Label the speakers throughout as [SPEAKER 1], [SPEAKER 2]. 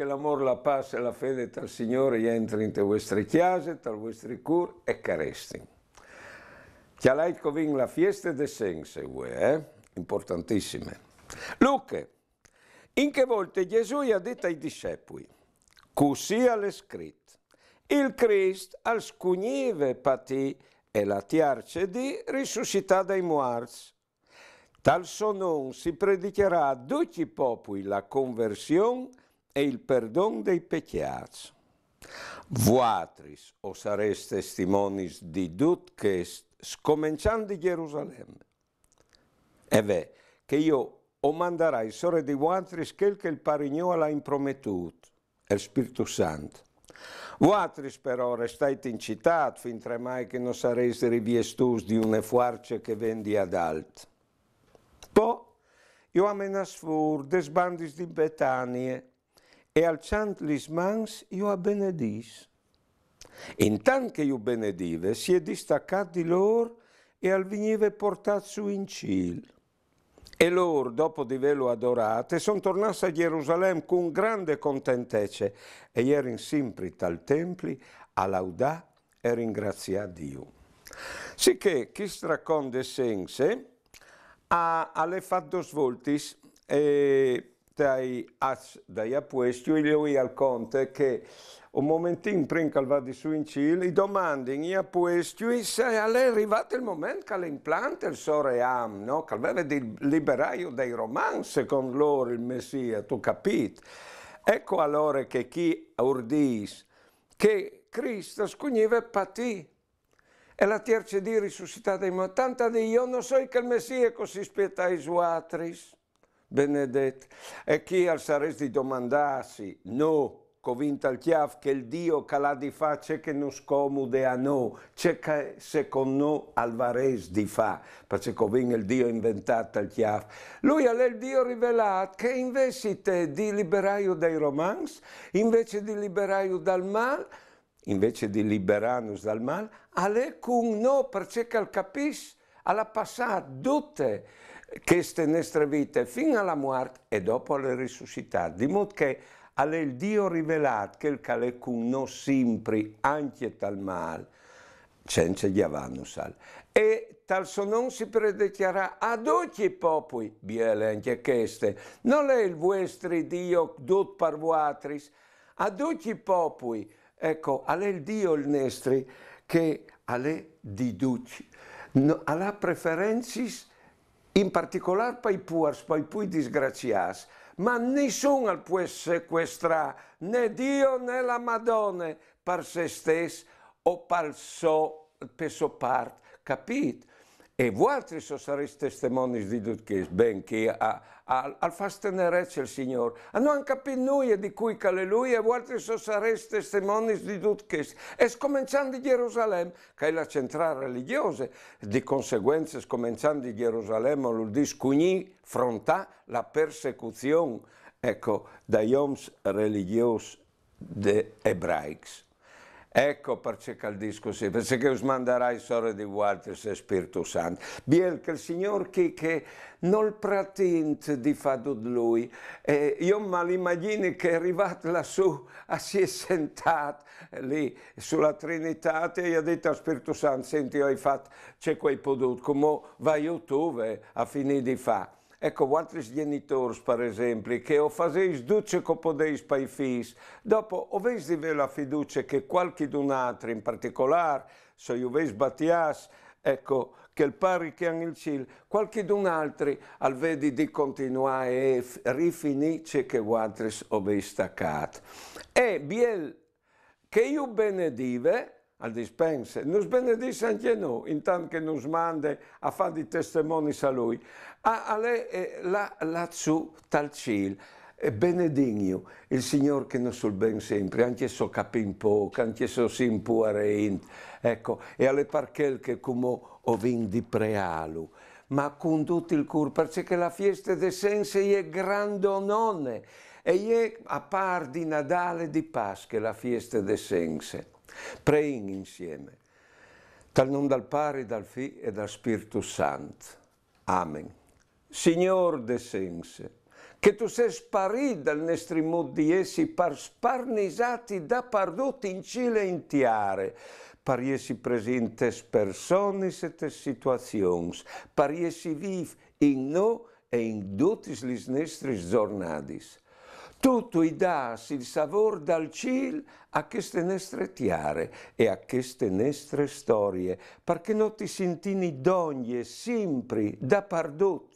[SPEAKER 1] che l'amor, la pace e la fede tal Signore entri te vostre chiese, tal vostri cur e caresti. Chialaico covin la fiesta de sense, ue, eh? importantissime. Luca, in che volte Gesù ha detto ai discepoli, così alle scritte, il Cristo al scugnive patì e la tiarce di risuscita dai muarts. Tal sonon si predicherà a tutti i popoli la conversione e il perdon dei pecchiati. Vuatris o osares testimonis di dut che scominciando di Gerusalemme. E ve, che io o manderai il sore di Vuatris quel che il parigno l'ha impromettuto, il Spirito Santo. Vuatris però restate in città fin tremai che non sareste riviestus di una fuarce che vendi ad alt. Po, io amenas fur des di Betanie, e alzant lis mans io a benedis. Intanto che io benedive, si è distaccato di loro e al veniva portato su in Cil. E loro, dopo di velo adorate, sono tornati a Gerusalemme con grande contentece e erano sempre al templi a laudare e ringraziare Dio. Sicché chi straconde sense ha le fatto svoltis e te has dai appuesto e lui al conte che un momentino prima che va di su in Cile gli domandi in appuesto se è arrivato il momento che l'implanta il soream, no? che aveva di liberaio dei romani secondo loro il Messia, tu capito? Ecco allora che chi ordis che Cristo scugneva patì e la terza di risuscitata di morti, tanto di io non so che il Messia così spietta i suoi altri. Benedet. E chi al saresti domandassi, no, covinta al chiaf, che il Dio calà di fa c'è che non scomode a no, c'è che secondo noi alvarez di fa, perché covin il Dio inventato al chiaf. Lui è il Dio rivelato che invece te di liberaio dai romans, invece di liberaio dal mal, invece di liberarnos dal mal, alle cun no, perché capisce, alla passata tutte che queste nostre vite fino alla morte e dopo le risuscitate. Di modo che alle il Dio rivelato che è con noi sempre, anche tal mal, senza Giovanni E tal sonon si predechiarà ad ogni popoli, biele anche queste, non è il vostro Dio dut parvuatris, ad ogni popoli, ecco, alle il Dio il nostro che alle di duci, no, alla preferensis in particolare per i puers, per i più disgraziati, ma nessuno può sequestrare né Dio né la Madonna per se stesso o per so, per so parte, capito? E voi altri so sarete testimoni di tutto questo, benché al far tenerezza il Signore. A non capire noi di cui alleluia, e voi altri so sarete testimoni di tutto questo. E cominciando di Gerusalemme, che è la centrale religiosa, di conseguenza cominciando di Gerusalemme, vuol dire scugni, la persecuzione, ecco, dai homs religiosi ebraici. Ecco perché il discorso, perché us il sole di Walters e Spirito Santo. Biel che il Signore che, che non pratint di fare tutto lui. Eh, io mi immagino che è arrivato lassù, ah, si è sentato lì sulla Trinità e gli ha detto a Spirito Santo, senti, hai fatto, c'è quei poduti, come vai tu a finire di fare? Ecco, altri genitori, per esempio, che o faceis duce che podeis per i figli, dopo visto la fiducia che qualche d'un altro, in particolare, se io avessi battias, ecco, che il pari che hanno il ciel, qualche d'un altro, al vedi di continuare e rifinisce che altri ho avessi staccato. E biel che io benedive, al dispense, nos benedisse anche noi, intanto che nos mande a fare di testimoni a lui. A, a lei, eh, là, lassù, talcil, e eh, benedigno il Signore che non sul ben sempre, anche se so capin poco, anche se so in. ecco, e alle parchel che come ovin di prealu, ma con tutto il cur, perché la fiesta dei Sense è grande onone, e è a par di Natale di Pasqua la fiesta dei Sense praying insieme, dal non dal Padre, dal Fi e dal Spirito Santo. Amen. Signor de Sense, che tu sei sparito dal nostro mondo di essi, par sparnisati da pardotti in Cile e in Tiare, per essi presenti persone e situazioni, per essi vivi in noi e in tutti le nostri giornate tutto i darsi il savor dal cil a queste nestre tiare e a queste nestre storie, perché non ti sentini dogne, simpri, da pardut.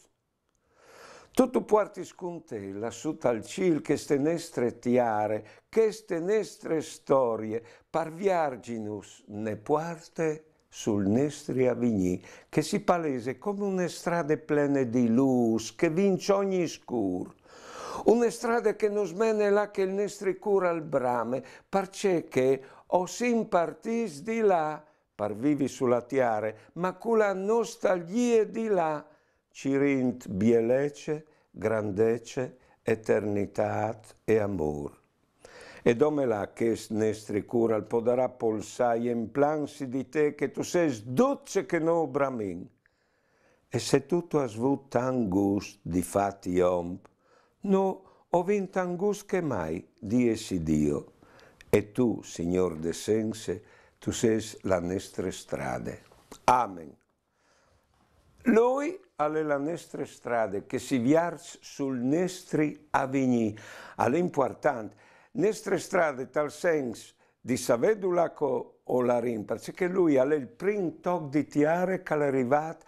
[SPEAKER 1] Tutto porti sconte lassù dal cil queste nestre tiare, queste nestre storie, parviarginus ne puarte sul Nestri avigni, che si palese come un'estrade strada di luz, che vince ogni scur una strada che non smene là che il nestri cura al brame, parce che o sin partis di là, par vivi sulla tiare, ma cula nostalgie di là, cirint bielece, grandece, eternitat e amor. E ome là che nestri cura il podarà polsai e implansi di te che tu sei sdozze che no bramin. E se tutto ha svut tan gust di fatti omp, no ovintangusche mai diesi Dio. E tu, Signor de Sense, tu sei la nostra strada. Amen. Lui alle la nostra strada che si viars sul nostri avigni. All'importante, nostre strade tal senso di savedulaco o larin, perché lui alle il primo toc di tiare che è arrivato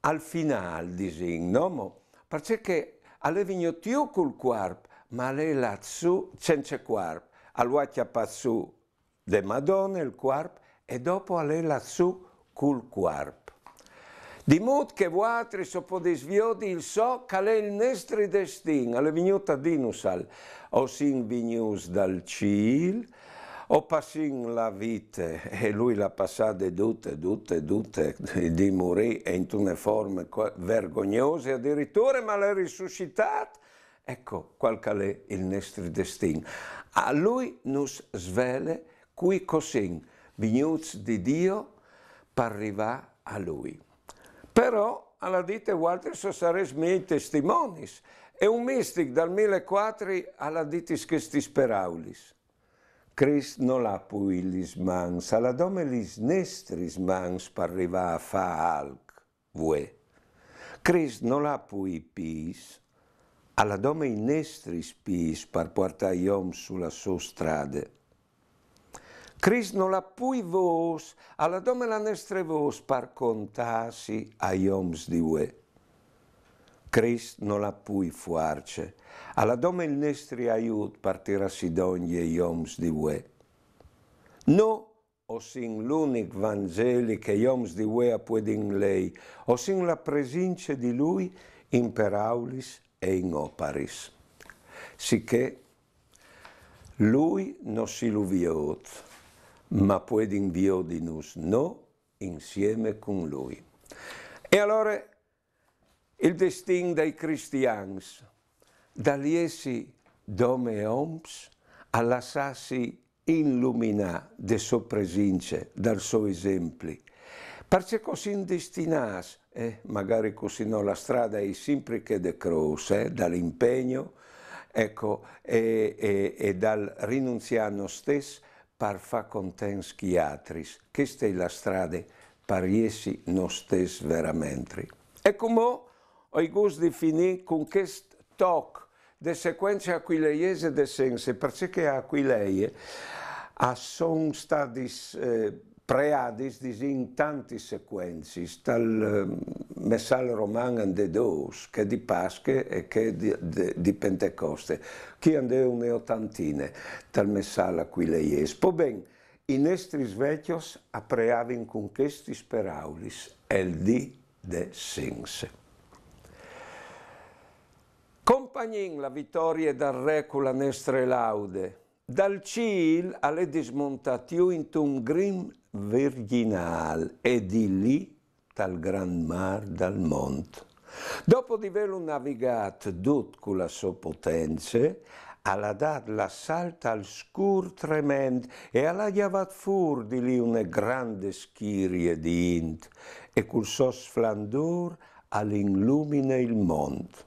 [SPEAKER 1] al finale di Zing, no? Perché all'evignotio col quarp, ma le lazzù senza quarp, all'uacchia passù de Madonna il quarp e dopo alle lazzù col quarp. Di modo che vuotri sopra di sviodi il so che è il nostro destino, alle vignuta dinusal, o sin vignus dal cil, ho passato la vita e lui l'ha passata tutte, tutte, tutte, di morire in una forme vergognose addirittura, ma l'ha risuscitata. Ecco qual è il nostro destino. A lui nos svele qui cosin, vignuz di Dio, per arrivare a lui. Però, alla dite Walter, so sares miei testimonis, E un mistico dal 1004 alla dite che speraulis. Chris non ha apuilis mans, aladomelis nestris mans parriva a fa alc, vue. Cris non apui pis, aladome nestris pis par porta iom sulla sua strada. Chris non ha apui vos, aladome la nestre vos par contasi a ioms di vue. Crist non la pui fuarce, alla dome il nestri aiut partira Sidonie ioms di ue. No, o sin l'unic Vangeli che ioms di ue puede in lei, o sin la presince di lui in peraulis e in oparis. Sicché lui non si luviot, ma puede in viodinus, no, insieme con lui. E allora il destino dei cristiani, da liesi dome e oms all'assassi illumina de sua presince, dal suo esempio. Perché così destinati, eh, magari così no, la strada è sempre che de croce, eh, dall'impegno ecco, e, e, e, dal rinunziare a noi stessi per far contenti gli altri. Questa è la strada per essi noi stessi veramente. Ecco, mo' Oigus definì con questo toc de sequenze aquileiese de sensi, perché Aquileie sono stati stadis eh, preadis disin tanti sequenzis, tal ehm, messal roman de Deus, che di Pasche e che di, de, di Pentecoste, che ande une ottantine, tal messal aquileies. Po ben, in estris vecchios apreavin conquestis per aulis, el di de sensi. Compagnin la vittoria dal recula nestre laude. Dal CIL alle dismontatio in un grim virginal e di lì dal gran mar dal mont. Dopo di velo navigat dutcula sopotenze, alla dat l'assalta al scur tremend e alla javat fur di lì una grande schirie di int e cul sos flandur all'inlumine il mont.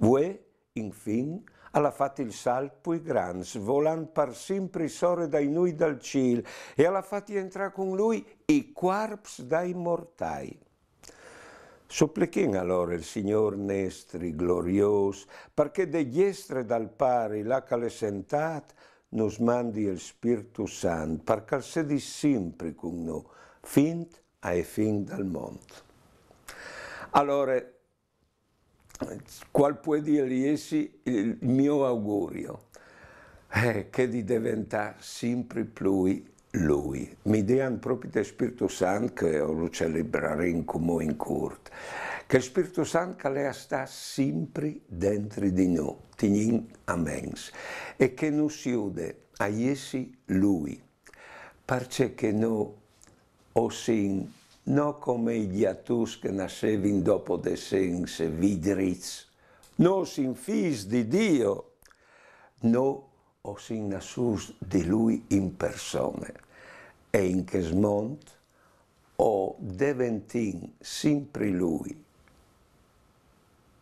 [SPEAKER 1] Vue, infin, alla fatti il sal pui grans, volan par simpri sore dai nui dal cil, e alla fatti entra con lui i quarps dai mortai. Supplichin allora il Signor Nestri glorios, perché degli diestre dal pari la cale sentat, nos mandi il Spirito Santo, perché se sempre con noi, fint a e fin dal mondo. Allora, qual può dirgli il mio augurio, eh, che di diventare sempre più lui. Mi dian proprio del Spirito Santo che lo celebrare in come in corte, che il Spirito Santo che sta sempre dentro di noi, teniamo a mens, e che non si ude a essi lui, perché che noi sin non come i diatus che nascevano dopo de sense vidriz, non sin fis di Dio, non o sin nasus di Lui in persone, e in che smont o deventin sempre Lui,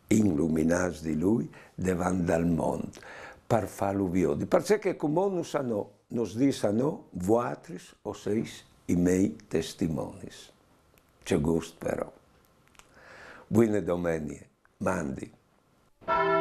[SPEAKER 1] in di Lui, devan dal mont, per farlo viodi, perché che comunus a noi, nos dissano, voatris o seis i miei testimonis. C'è gusto però. Buone domenie, mandi.